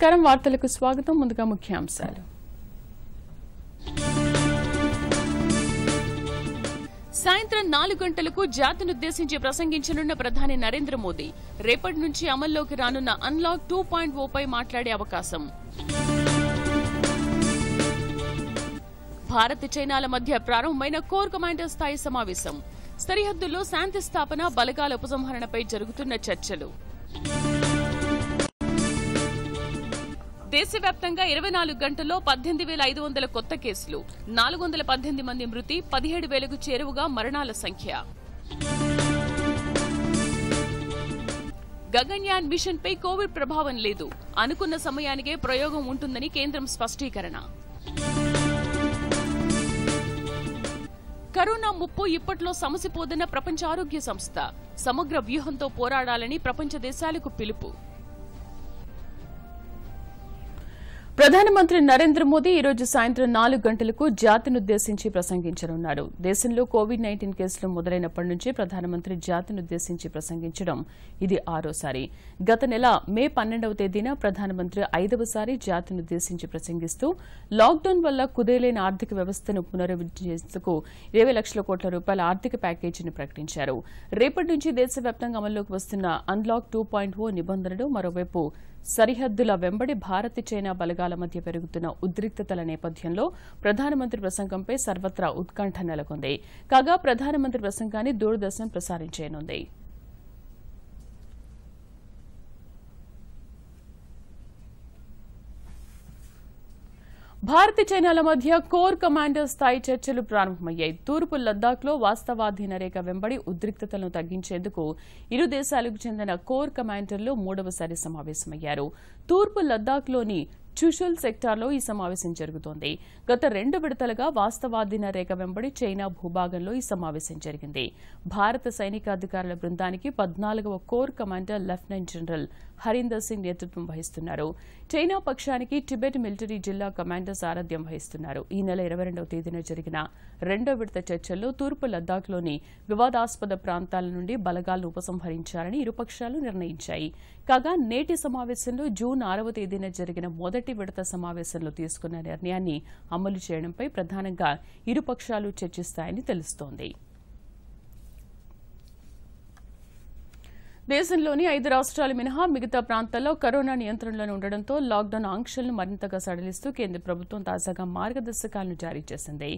నమస్కారం వార్తలకు స్వాగతం ముందుగా ముఖ్యాంశాలు సాయంత్రం నాలుగు గంటలకు జాతినుద్దేశించి ప్రసంగించనున్న ప్రధాని నరేంద్ర మోదీ రేపటి నుంచి అమల్లోకి రానున్న అన్లాక్ టూ పాయింట్ ఓపై మాట్లాడే అవకాశం భారత్ చైనాల మధ్య ప్రారంభమైన కోర్ కమాండర్ స్థాయి సమావేశం సరిహద్దుల్లో శాంతి స్థాపన బలగాల ఉపసంహరణపై జరుగుతున్న చర్చలు దేశవ్యాప్తంగా ఇరవై నాలుగు గంటల్లో పద్దెనిమిది వేల ఐదు వందల కొత్త కేసులు నాలుగు వందల పద్దెనిమిది మంది మృతి పదిహేడు వేలకు చేరువుగా మరణాల సంఖ్య గగన్యాన్ మిషన్ పై కోవిడ్ ప్రభావం లేదు అనుకున్న సమయానికే ప్రయోగం ఉంటుందని కేంద్రం స్పష్టీకరణ కరోనా ముప్పు ఇప్పట్లో సమసిపోదన్న ప్రపంచ ఆరోగ్య సంస్థ సమగ్ర వ్యూహంతో పోరాడాలని ప్రపంచ దేశాలకు పిలుపు ప్రధానమంత్రి నరేంద్ర మోదీ ఈ రోజు సాయంత్రం నాలుగు గంటలకు జాతినుద్దేశించి ప్రసంగించనున్నారు దేశంలో కోవిడ్ నైన్టీన్ కేసులు మొదలైనప్పటి నుంచి ప్రధానమంత్రి జాతినుద్దేశించి ప్రసంగించడం ఇది ఆరోసారి గత నెల మే పన్నెండవ తేదీన ప్రధానమంత్రి ఐదవసారి జాతినుద్దేశించి ప్రసంగిస్తూ లాక్డౌన్ వల్ల కుదేలైన ఆర్థిక వ్యవస్థను పునరుద్ధరించేందుకు ఇరవై లక్షల కోట్ల రూపాయల ఆర్థిక ప్యాకేజీని ప్రకటించారు రేపటి నుంచి దేశవ్యాప్తంగా అమల్లోకి వస్తున్న అన్లాక్ టూ నిబంధనలు మరోవైపు సరిహద్దుల వెంబడి భారత్ చైనా బలగాల మధ్య పెరుగుతున్న ఉద్రిక్తతల నేపథ్యంలో ప్రధానమంత్రి ప్రసంగంపై సర్వత్రా ఉత్కంఠ నెలకొంది కాగా ప్రధానమంత్రి ప్రసంగాన్ని దూరదర్శన్ ప్రసారం చేయనుంది భారత్ చైనాల మధ్య కోర్ కమాండర్ స్థాయి చర్చలు ప్రారంభమయ్యాయి తూర్పు లద్దాఖ్లో వాస్తవాధీన రేఖ వెంబడి ఉద్రిక్తతలను తగ్గించేందుకు ఇరు దేశాలకు చెందిన కోర్ కమాండర్లు మూడవసారి సమావేశమయ్యారు తూర్పు లద్దాఖ్లోని చుషుల్ సెక్టార్లో ఈ సమావేశం జరుగుతోంది గత రెండు విడతలుగా వాస్తవాధీన రేఖ వెంబడి చైనా భూభాగంలో ఈ సమావేశం జరిగింది భారత సైనికాధికారుల బృందానికి పద్నాలుగవ corps commander lieutenant general Harinder Singh నేతృత్వం వహిస్తున్నారు చైనా పక్షానికి టిబెట్ మిలిటరీ జిల్లా కమాండర్ సారథ్యం వహిస్తున్నారు ఈ నెల ఇరవై రెండవ తేదీన జరిగిన రెండో విడత చర్చల్లో తూర్పు లద్దాఖ్లోని వివాదాస్పద ప్రాంతాల నుండి బలగాలను ఉపసంహరించాలని ఇరుపక్షాలు నిర్ణయించాయి కాగా నేటి సమావేశంలో జూన్ ఆరవ తేదీన జరిగిన మొదటి మొదటి విడత సమావేశంలో తీసుకున్న నిర్ణయాన్ని అమలు చేయడంపై ప్రధానంగా ఇరుపక్షాలు చర్చిస్తాయని తెలుస్తోంది దేశంలోని ఐదు రాష్ట్రాలు మినహా మిగతా ప్రాంతాల్లో కరోనా నియంత్రణలో ఉండడంతో లాక్డౌన్ ఆంక్షలను మరింతగా సడలిస్తూ కేంద్ర ప్రభుత్వం తాజాగా మార్గదర్శకాలను జారీ చేసింది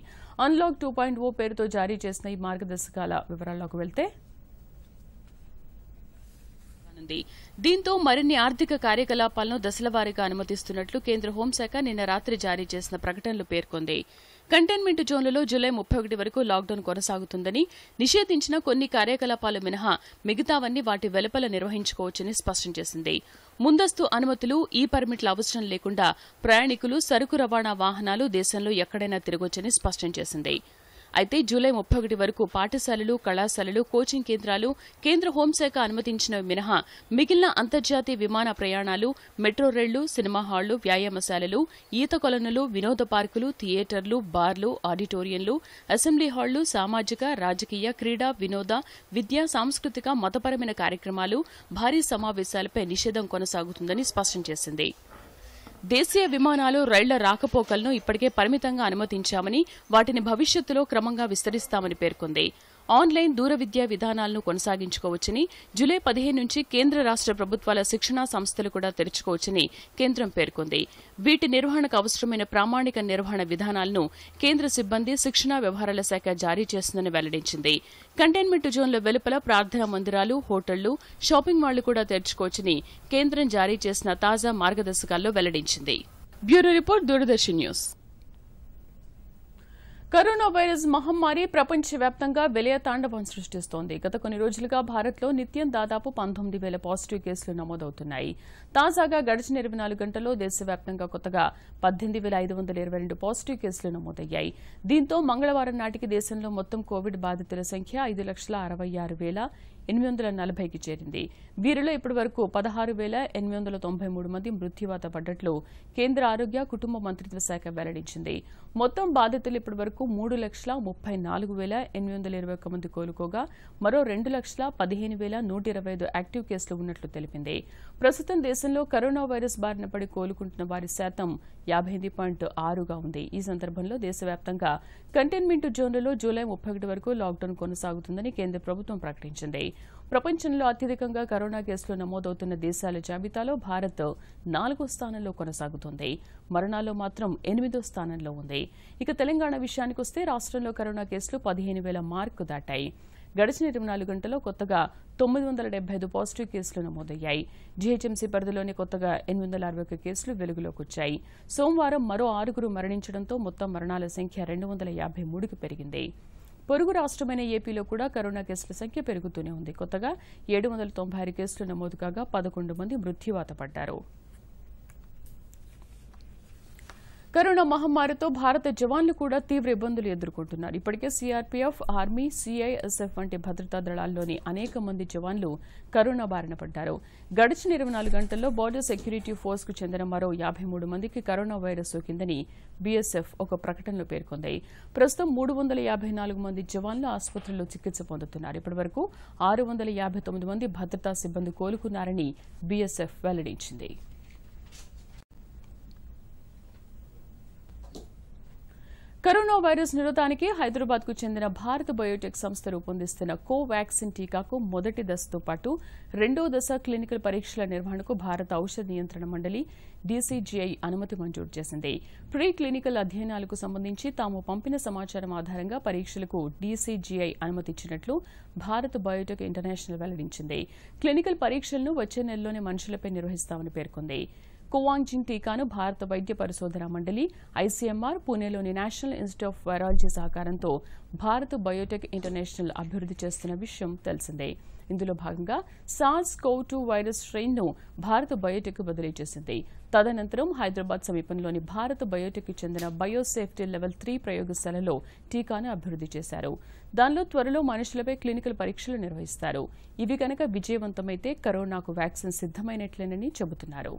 అన్లాక్ టూ పాయింట్ ఓ పేరుతో జారీ చేసిన ఈ మార్గదర్శకాల వివరాల్లోకి వెళ్తే చేయనుంది దీంతో మరిన్ని ఆర్థిక కార్యకలాపాలను దశలవారీగా అనుమతిస్తున్నట్లు కేంద్ర హోంశాఖ నిన్న రాత్రి జారీ చేసిన ప్రకటనలు పేర్కొంది కంటైన్మెంట్ జోన్లలో జూలై ముప్పై ఒకటి వరకు లాక్డౌన్ కొనసాగుతుందని నిషేధించిన కొన్ని కార్యకలాపాలు మినహా మిగతావన్నీ వాటి వెలుపల నిర్వహించుకోవచ్చని స్పష్టం చేసింది ముందస్తు అనుమతులు ఈ పర్మిట్ల అవసరం లేకుండా ప్రయాణికులు సరుకు రవాణా వాహనాలు దేశంలో ఎక్కడైనా తిరగొచ్చని స్పష్టం చేసింది అయితే జూలై ముప్పై ఒకటి వరకు పాఠశాలలు కళాశాలలు కోచింగ్ కేంద్రాలు కేంద్ర హోంశాఖ అనుమతించిన మినహా మిగిలిన అంతర్జాతీయ విమాన ప్రయాణాలు మెట్రో రైళ్లు సినిమా హాళ్లు వ్యాయామశాలలు ఈత కొలనులు వినోద పార్కులు థియేటర్లు బార్లు ఆడిటోరియంలు అసెంబ్లీ హాళ్లు సామాజిక రాజకీయ క్రీడా వినోద విద్యా సాంస్కృతిక మతపరమైన కార్యక్రమాలు భారీ సమావేశాలపై నిషేధం కొనసాగుతుందని స్పష్టం చేసింది దేశీయ విమానాలు రైళ్ల రాకపోకలను ఇప్పటికే పరిమితంగా అనుమతించామని వాటిని భవిష్యత్తులో క్రమంగా విస్తరిస్తామని పేర్కొంది ఆన్లైన్ దూర విద్యా విధానాలను కొనసాగించుకోవచ్చని జూలై పదిహేను నుంచి కేంద్ర రాష్ట ప్రభుత్వాల శిక్షణా సంస్థలు కూడా తెరుచుకోవచ్చని కేంద్రం పేర్కొంది వీటి నిర్వహణకు అవసరమైన ప్రామాణిక నిర్వహణ విధానాలను కేంద్ర సిబ్బంది శిక్షణా వ్యవహారాల శాఖ జారీ చేస్తుందని వెల్లడించింది కంటైన్మెంట్ జోన్ల వెలుపల ప్రార్థనా మందిరాలు హోటళ్లు షాపింగ్ మాళ్లు కూడా తెరుచుకోవచ్చని కేంద్రం జారీ చేసిన తాజా మార్గదర్శకాల్లో వెల్లడించింది bureau report Doordarshan news corona virus మహమ్మారి ప్రపంచవ్యాప్తంగా తాండవం సృష్టిస్తోంది గత కొన్ని రోజులుగా భారత్లో నిత్యం దాదాపు పంతొమ్మిది వేల పాజిటివ్ కేసులు నమోదవుతున్నాయి తాజాగా గడిచిన ఇరవై నాలుగు గంటల్లో దేశవ్యాప్తంగా కొత్తగా పద్దెనిమిది వేల ఐదు వందల ఇరవై రెండు పాజిటివ్ కేసులు నమోదయ్యాయి దీంతో మంగళవారం నాటికి దేశంలో మొత్తం కోవిడ్ బాధితుల సంఖ్య ఐదు లక్షల అరవై ఆరు వేల ఎనిమిది వందల నలభైకి చేరింది వీరిలో ఇప్పటి వరకు పదహారు వేల ఎనిమిది వందల తొంభై మూడు మంది మృత్యువాత పడ్డట్లు కేంద్ర ఆరోగ్య కుటుంబ మంత్రిత్వ శాఖ వెల్లడించింది మొత్తం బాధితులు ఇప్పటి వరకు మూడు లక్షల ముప్పై నాలుగు వేల ఎనిమిది వందల ఇరవై ఒక్క మంది కోలుకోగా మరో రెండు లక్షల పదిహేను వేల నూట ఇరవై యాక్టివ్ కేసులు ఉన్నట్లు తెలిపింది ప్రస్తుతం దేశంలో కరోనా వైరస్ బారిన పడి కోలుకుంటున్న వారి శాతం యాభై ఎనిమిది పాయింట్ ఆరుగా ఉంది ఈ సందర్భంలో దేశవ్యాప్తంగా కంటైన్మెంట్ జోన్లలో జూలై ముప్పై ఒకటి వరకు లాక్డౌన్ కొనసాగుతుందని కేంద్ర ప్రభుత్వం ప్రకటించింది ప్రపంచంలో అత్యధికంగా కరోనా కేసులు నమోదవుతున్న దేశాల జాబితాలో భారత్ నాలుగో స్థానంలో కొనసాగుతోంది మరణాలు మాత్రం ఎనిమిదో స్థానంలో ఉంది ఇక తెలంగాణ విషయానికి వస్తే రాష్ట్రంలో కరోనా కేసులు పదిహేను వేల మార్కు దాటాయి గడిచిన ఇరవై నాలుగు గంటల్లో కొత్తగా తొమ్మిది వందల డెబ్బై ఐదు పాజిటివ్ కేసులు నమోదయ్యాయి జీహెచ్ఎంసీ పరిధిలోని కొత్తగా ఎనిమిది వందల అరవై ఒక్క కేసులు వెలుగులోకి వచ్చాయి సోమవారం మరో ఆరుగురు మరణించడంతో మొత్తం మరణాల సంఖ్య రెండు వందల యాభై మూడుకు పెరిగింది పొరుగు రాష్ట్రమైన ఏపీలో కూడా కరోనా కేసుల సంఖ్య పెరుగుతూనే ఉంది కొత్తగా ఏడు వందల తొంభై ఆరు కేసులు నమోదు కాగా పదకొండు మంది మృత్యువాత పడ్డారు కరోనా మహమ్మారితో భారత జవాన్లు కూడా తీవ్ర ఇబ్బందులు ఎదుర్కొంటున్నారు ఇప్పటికే సీఆర్పీఎఫ్ ఆర్మీ సీఐఎస్ఎఫ్ వంటి భద్రతా దళాల్లోని అనేక మంది జవాన్లు కరోనా బారిన పడ్డారు గడిచిన ఇరవై నాలుగు గంటల్లో బార్డర్ సెక్యూరిటీ ఫోర్స్ కు చెందిన మరో యాభై మూడు మందికి కరోనా వైరస్ సోకిందని బీఎస్ఎఫ్ ఒక ప్రకటనలో పేర్కొంది ప్రస్తుతం మూడు వందల యాభై నాలుగు మంది జవాన్లు ఆసుపత్రిలో చికిత్స పొందుతున్నారు ఇప్పటి వరకు ఆరు వందల యాభై తొమ్మిది మంది భద్రతా సిబ్బంది కోలుకున్నారని బీఎస్ఎఫ్ వెల్లడించింది కరోనా వైరస్ నిరోధానికి హైదరాబాద్ కు చెందిన భారత బయోటెక్ సంస్థ రూపొందిస్తున్న కోవాక్సిన్ టీకాకు మొదటి దశతో పాటు రెండో దశ క్లినికల్ పరీక్షల నిర్వహణకు భారత ఔషధ నియంత్రణ మండలి డీసీజీఐ అనుమతి మంజూరు చేసింది ప్రీ క్లినికల్ అధ్యయనాలకు సంబంధించి తాము పంపిన సమాచారం ఆధారంగా పరీక్షలకు డీసీజీఐ అనుమతిచ్చినట్లు భారత్ బయోటెక్ ఇంటర్నేషనల్ వెల్లడించింది క్లినికల్ పరీక్షలను వచ్చే నెలలోనే మనుషులపై నిర్వహిస్తామని పేర్కొంది కోవాంగ్జిన్ టీకాను భారత వైద్య పరిశోధన మండలి ఐసీఎంఆర్ పూణేలోని నేషనల్ ఇన్స్టిట్యూట్ ఆఫ్ వైరాలజీ సహకారంతో భారత్ బయోటెక్ ఇంటర్నేషనల్ అభివృద్ధి చేస్తున్న విషయం తెలిసిందే ఇందులో భాగంగా సార్స్ కో టూ వైరస్ స్ట్రెయిన్ను భారత బయోటెక్ బదిలీ చేసింది తదనంతరం హైదరాబాద్ సమీపంలోని భారత బయోటెక్ చెందిన బయోసేఫ్టీ లెవెల్ త్రీ ప్రయోగశాలలో టీకాను అభివృద్ధి చేశారు దానిలో త్వరలో మనుషులపై క్లినికల్ పరీక్షలు నిర్వహిస్తారు ఇవి కనుక విజయవంతమైతే కరోనాకు వ్యాక్సిన్ సిద్ధమైనట్లేనని చెబుతున్నారు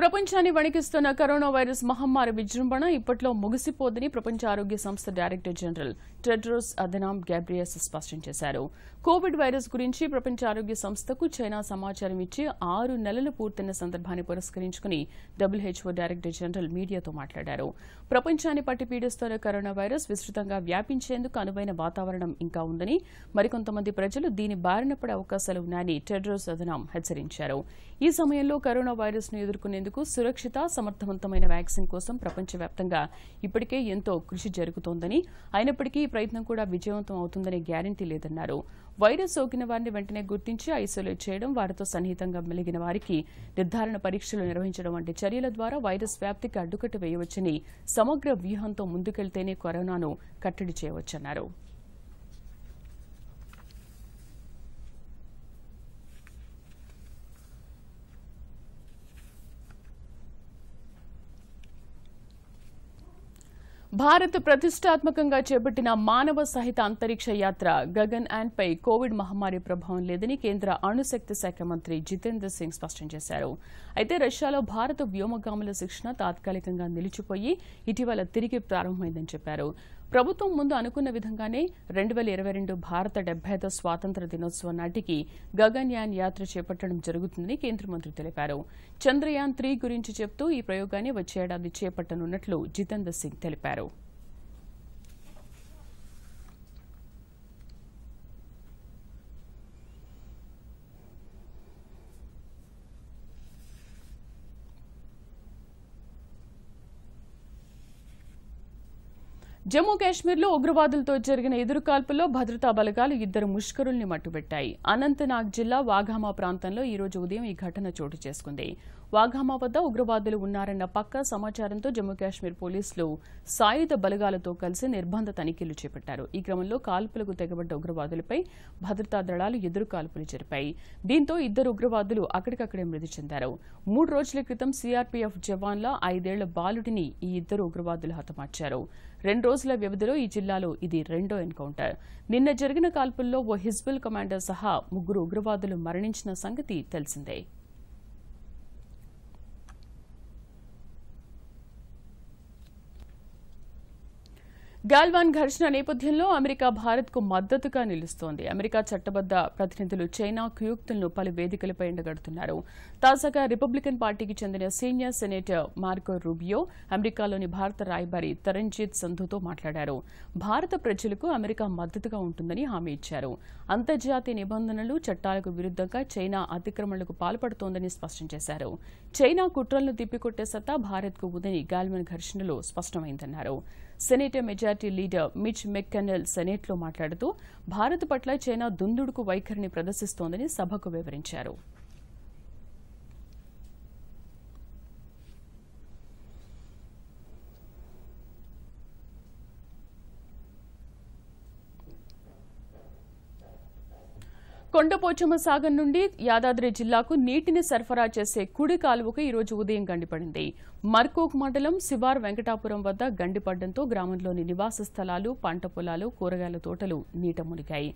ప్రపంచాన్ని వణికిస్తున్న కరోనా వైరస్ మహమ్మారి విజృంభణ ఇప్పట్లో ముగిసిపోదని ప్రపంచ ఆరోగ్య సంస్థ director general Tedros Adhanom Ghebreyesus స్పష్టం చేశారు కోవిడ్ వైరస్ గురించి ప్రపంచ ఆరోగ్య సంస్థకు చైనా సమాచారం ఇచ్చి ఆరు నెలలు పూర్తయిన సందర్భాన్ని పురస్కరించుకుని డబ్ల్యూహెచ్ఓ డైరెక్టర్ జనరల్ మీడియాతో మాట్లాడారు ప్రపంచాన్ని పట్టి పీడిస్తున్న కరోనా వైరస్ విస్తృతంగా వ్యాపించేందుకు అనువైన వాతావరణం ఇంకా ఉందని మరికొంతమంది ప్రజలు దీని బారిన పడే అవకాశాలు ఉన్నాయని టెడ్రోస్ అదనామ్ హెచ్చరించారు ఈ సమయంలో కరోనా వైరస్ను ఎదుర్కొనేందుకు చేసేందుకు సురక్షిత సమర్థవంతమైన వ్యాక్సిన్ కోసం ప్రపంచవ్యాప్తంగా ఇప్పటికే ఎంతో కృషి జరుగుతోందని అయినప్పటికీ ఈ ప్రయత్నం కూడా విజయవంతం అవుతుందనే గ్యారంటీ లేదన్నారు వైరస్ సోకిన వారిని వెంటనే గుర్తించి ఐసోలేట్ చేయడం వారితో సన్నిహితంగా మెలిగిన వారికి నిర్ధారణ పరీక్షలు నిర్వహించడం వంటి చర్యల ద్వారా వైరస్ వ్యాప్తికి అడ్డుకట్టు వేయవచ్చని సమగ్ర వ్యూహంతో ముందుకెళ్తేనే కరోనాను కట్టడి చేయవచ్చన్నారు భారత్ ప్రతిష్టాత్మకంగా చేపట్టిన మానవ సహిత అంతరిక్ష యాత్ర గగన్ పై కోవిడ్ మహమ్మారి ప్రభావం లేదని కేంద్ర అణుశక్తి శాఖ మంత్రి జితేంద్ర సింగ్ స్పష్టం చేశారు అయితే రష్యాలో భారత వ్యోమగాముల శిక్షణ తాత్కాలికంగా నిలిచిపోయి ఇటీవల తిరిగి ప్రారంభమైందని చెప్పారు ప్రభుత్వం ముందు అనుకున్న విధంగానే రెండు వేల ఇరవై రెండు భారత డెబ్బై ఐదో స్వాతంత్ర దినోత్సవం నాటికి గగన్యాన్ యాత్ర చేపట్టడం జరుగుతుందని కేంద్ర మంత్రి తెలిపారు చంద్రయాన్ త్రీ గురించి చెబుతూ ఈ ప్రయోగాన్ని వచ్చే ఏడాది చేపట్టనున్నట్లు జితేందర్ సింగ్ తెలిపారు జమ్మూ కాశ్మీర్లో ఉగ్రవాదులతో జరిగిన ఎదురుకాల్పుల్లో భద్రతా బలగాలు ఇద్దరు ముష్కరుల్ని మట్టుబెట్టాయి అనంతనాగ్ జిల్లా వాఘామా ప్రాంతంలో ఈ రోజు ఉదయం ఈ ఘటన చోటు చేసుకుంది వాఘామా వద్ద ఉగ్రవాదులు ఉన్నారన్న పక్క సమాచారంతో జమ్మూ కాశ్మీర్ పోలీసులు సాయుధ బలగాలతో కలిసి నిర్బంధ తనిఖీలు చేపట్టారు ఈ క్రమంలో కాల్పులకు తెగబడ్డ ఉగ్రవాదులపై భద్రతా దళాలు ఎదురు కాల్పులు జరిపాయి దీంతో ఇద్దరు ఉగ్రవాదులు అక్కడికక్కడే మృతి చెందారు మూడు రోజుల క్రితం సీఆర్పీఎఫ్ జవాన్ల ఐదేళ్ల బాలుడిని ఈ ఇద్దరు ఉగ్రవాదులు హతమార్చారు రెండు రోజుల వ్యవధిలో ఈ జిల్లాలో ఇది రెండో ఎన్కౌంటర్ నిన్న జరిగిన కాల్పుల్లో ఓ హిజ్బుల్ కమాండర్ సహా ముగ్గురు ఉగ్రవాదులు మరణించిన సంగతి తెలిసిందే గాల్వాన్ ఘర్షణ నేపథ్యంలో అమెరికా భారత్కు మద్దతుగా నిలుస్తోంది అమెరికా చట్టబద్ద ప్రతినిధులు చైనా కుయుక్తులను పలు వేదికలపై ఎండగడుతున్నారు తాజాగా రిపబ్లికన్ పార్టీకి చెందిన సీనియర్ సెనేటర్ మార్కో రూబియో అమెరికాలోని భారత రాయబారి తరంజిత్ సంధుతో మాట్లాడారు భారత ప్రజలకు అమెరికా మద్దతుగా ఉంటుందని హామీ ఇచ్చారు అంతర్జాతీయ నిబంధనలు చట్టాలకు విరుద్ధంగా చైనా అతిక్రమణలకు పాల్పడుతోందని స్పష్టం చేశారు చైనా కుట్రలను తిప్పికొట్టే సత్తా భారత్కు ఉందని గాల్వాన్ ఘర్షణలో స్పష్టమైందన్నారు senate majority leader Mitch McConnell సెనేట్లో మాట్లాడుతూ భారత్ పట్ల చైనా దుందుడుకు వైఖరిని ప్రదర్శిస్తోందని సభకు వివరించారు కొండపోచమ్మ సాగర్ నుండి యాదాద్రి జిల్లాకు నీటిని సరఫరా చేసే కుడి కాలువకు ఈరోజు ఉదయం గండిపడింది మర్కూక్ మండలం శివార్ వెంకటాపురం వద్ద గండిపడ్డంతో గ్రామంలోని నివాస స్థలాలు పంట పొలాలు కూరగాయల తోటలు నీట మునిగాయి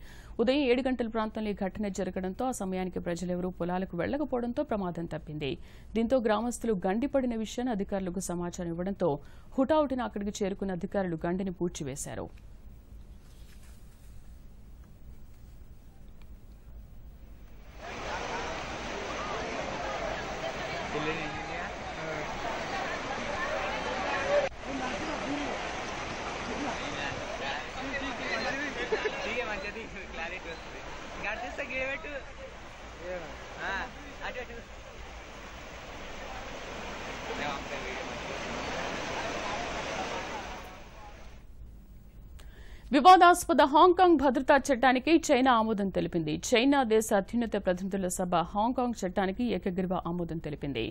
ఉదయం ఏడు గంటల ప్రాంతంలో ఈ ఘటన జరగడంతో ఆ సమయానికి ప్రజలెవరూ పొలాలకు వెళ్లకపోవడంతో ప్రమాదం తప్పింది దీంతో గ్రామస్తులు గండిపడిన విషయాన్ని అధికారులకు సమాచారం ఇవ్వడంతో హుటాహుటిన అక్కడికి చేరుకున్న అధికారులు గండిని పూడ్చివేశారు వివాదాస్పద హాంకాంగ్ భద్రతా చట్టానికి చైనా ఆమోదం తెలిపింది చైనా దేశ అత్యున్నత ప్రతినిధుల సభ హాంకాంగ్ చట్టానికి ఏకగ్రీవ ఆమోదం తెలిపింది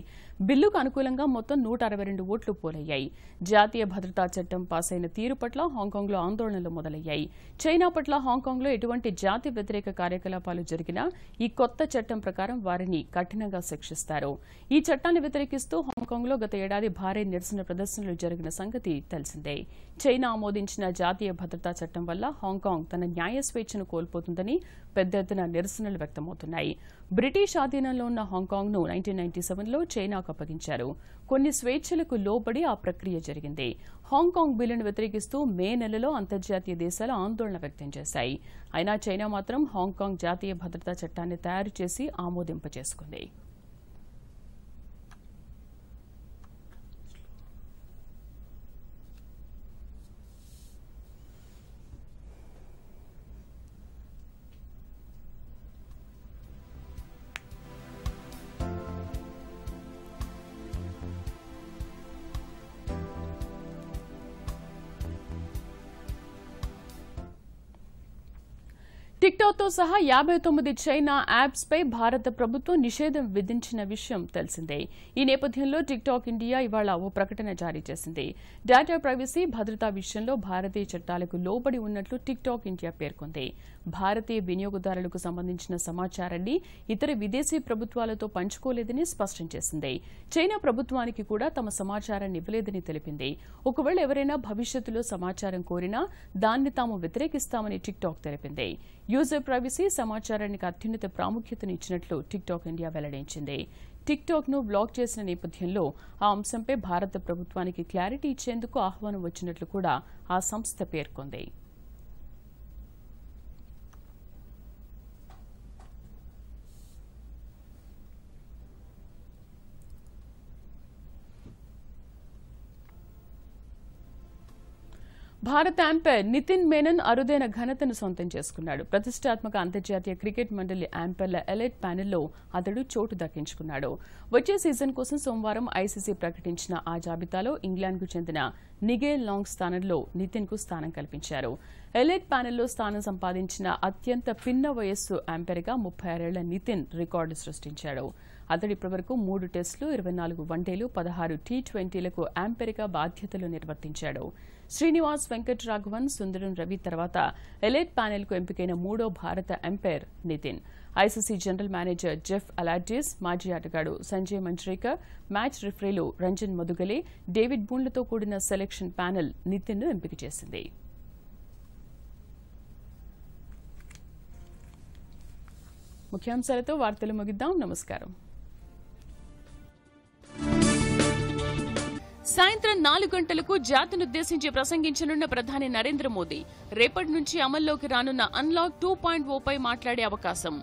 బిల్లుకు అనుకూలంగా మొత్తం నూట అరవై రెండు ఓట్లు పోలయ్యాయి జాతీయ భద్రతా చట్టం పాస్ అయిన తీరు పట్ల హాంకాంగ్లో ఆందోళనలు మొదలయ్యాయి చైనా పట్ల హాంకాంగ్లో ఎటువంటి జాతి వ్యతిరేక కార్యకలాపాలు జరిగినా ఈ కొత్త చట్టం ప్రకారం వారిని కఠినంగా శిక్షిస్తారు ఈ చట్టాన్ని వ్యతిరేకిస్తూ హాంకాంగ్లో గత ఏడాది భారీ నిరసన ప్రదర్శనలు జరిగిన సంగతి తెలిసిందే చైనా ఆమోదించిన జాతీయ భద్రతా చట్టం వల్ల హాంకాంగ్ తన న్యాయ స్వేచ్ఛను కోల్పోతుందని పెద్ద ఎత్తున నిరసనలు వ్యక్తమవుతున్నాయి బ్రిటిష్ ఆధీనంలో ఉన్న హాంకాంగ్ను నైన్టీన్ నైన్టీ సెవెన్లో చైనాకు అప్పగించారు కొన్ని స్వేచ్ఛలకు లోబడి ఆ ప్రక్రియ జరిగింది హాంకాంగ్ బిల్లును వ్యతిరేకిస్తూ మే నెలలో అంతర్జాతీయ దేశాలు ఆందోళన వ్యక్తం చేశాయి అయినా చైనా మాత్రం హాంకాంగ్ జాతీయ భద్రతా చట్టాన్ని తయారు చేసి ఆమోదింపజేసుకుంది టిక్టాక్తో సహా యాభై తొమ్మిది చైనా యాప్స్పై భారత ప్రభుత్వం నిషేధం విధించిన విషయం తెలిసిందే ఈ నేపథ్యంలో టిక్టాక్ ఇండియా ఇవాళ ఓ ప్రకటన జారీ చేసింది డేటా ప్రైవసీ భద్రతా విషయంలో భారతీయ చట్టాలకు లోబడి ఉన్నట్లు టిక్టాక్ ఇండియా పేర్కొంది భారతీయ వినియోగదారులకు సంబంధించిన సమాచారాన్ని ఇతర విదేశీ ప్రభుత్వాలతో పంచుకోలేదని స్పష్టం చేసింది చైనా ప్రభుత్వానికి కూడా తమ సమాచారాన్ని ఇవ్వలేదని తెలిపింది ఒకవేళ ఎవరైనా భవిష్యత్తులో సమాచారం కోరినా దాన్ని తాము వ్యతిరేకిస్తామని టిక్టాక్ తెలిపింది యూజర్ ప్రైవసీ సమాచారానికి అత్యున్నత ప్రాముఖ్యతను టిక్ టిక్టాక్ ఇండియా వెల్లడించింది ను బ్లాక్ చేసిన నేపథ్యంలో ఆ అంశంపై భారత ప్రభుత్వానికి క్లారిటీ ఇచ్చేందుకు ఆహ్వానం వచ్చినట్లు కూడా ఆ సంస్థ పేర్కొంది భారత అంపైర్ నితిన్ మేనన్ అరుదైన ఘనతను సొంతం చేసుకున్నాడు ప్రతిష్టాత్మక అంతర్జాతీయ క్రికెట్ మండలి అంపైర్ల ఎలైట్ ప్యానెల్లో అతడు చోటు దక్కించుకున్నాడు వచ్చే సీజన్ కోసం సోమవారం ఐసీసీ ప్రకటించిన ఆ జాబితాలో ఇంగ్లాండ్కు చెందిన నిగే లాంగ్ స్థానంలో నితిన్కు స్థానం కల్పించారు ఎలైట్ ప్యానెల్లో స్థానం సంపాదించిన అత్యంత పిన్న వయస్సు అంపైర్గా ముప్పై ఆరేళ్ల నితిన్ రికార్డు సృష్టించాడు అతడు ఇప్పటివరకు మూడు టెస్టులు ఇరవై నాలుగు వన్డేలు పదహారు టీ ట్వంటీలకు అంపైర్గా బాధ్యతలు నిర్వర్తించాడు శ్రీనివాస్ వెంకట్ రాఘవన్ సుందరం రవి తర్వాత ఎలైట్ కు ఎంపికైన మూడో భారత umpire Nitin ICC general manager Geoff Allardice మాజీ ఆటగాడు సంజయ్ మంజ్రేకర్ మ్యాచ్ రిఫరీలు రంజన్ మధుగలే డేవిడ్ బూన్లతో కూడిన సెలక్షన్ ప్యానెల్ నితిన్ ను ఎంపిక చేసింది ముఖ్యాంశాలతో వార్తలు ముగిద్దాం నమస్కారం సాయంత్రం నాలుగు గంటలకు జాతినుద్దేశించి ప్రసంగించనున్న ప్రధాని నరేంద్ర మోదీ రేపటి నుంచి అమల్లోకి రానున్న అన్లాక్ టూ పాయింట్ ఓపై మాట్లాడే అవకాశం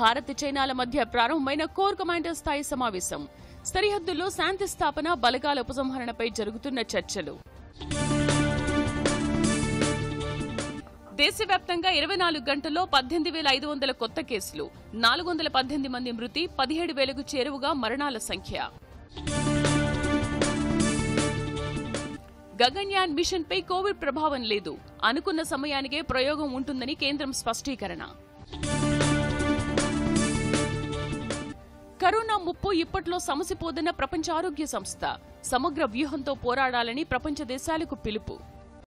భారత్ చైనాల మధ్య ప్రారంభమైన కోర్ కమాండర్ స్థాయి సమావేశం సరిహద్దుల్లో శాంతి స్థాపన బలగాల ఉపసంహరణపై జరుగుతున్న చర్చలు దేశవ్యాప్తంగా ఇరవై నాలుగు గంటల్లో పద్దెనిమిది వేల ఐదు వందల కొత్త కేసులు నాలుగు వందల పద్దెనిమిది మంది మృతి పదిహేడు వేలకు చేరువుగా మరణాల సంఖ్య గగన్యాన్ మిషన్ పై కోవిడ్ ప్రభావం లేదు అనుకున్న సమయానికే ప్రయోగం ఉంటుందని కేంద్రం స్పష్టీకరణ కరోనా ముప్పు ఇప్పట్లో సమసిపోదన్న ప్రపంచ ఆరోగ్య సంస్థ సమగ్ర వ్యూహంతో పోరాడాలని ప్రపంచ దేశాలకు పిలుపు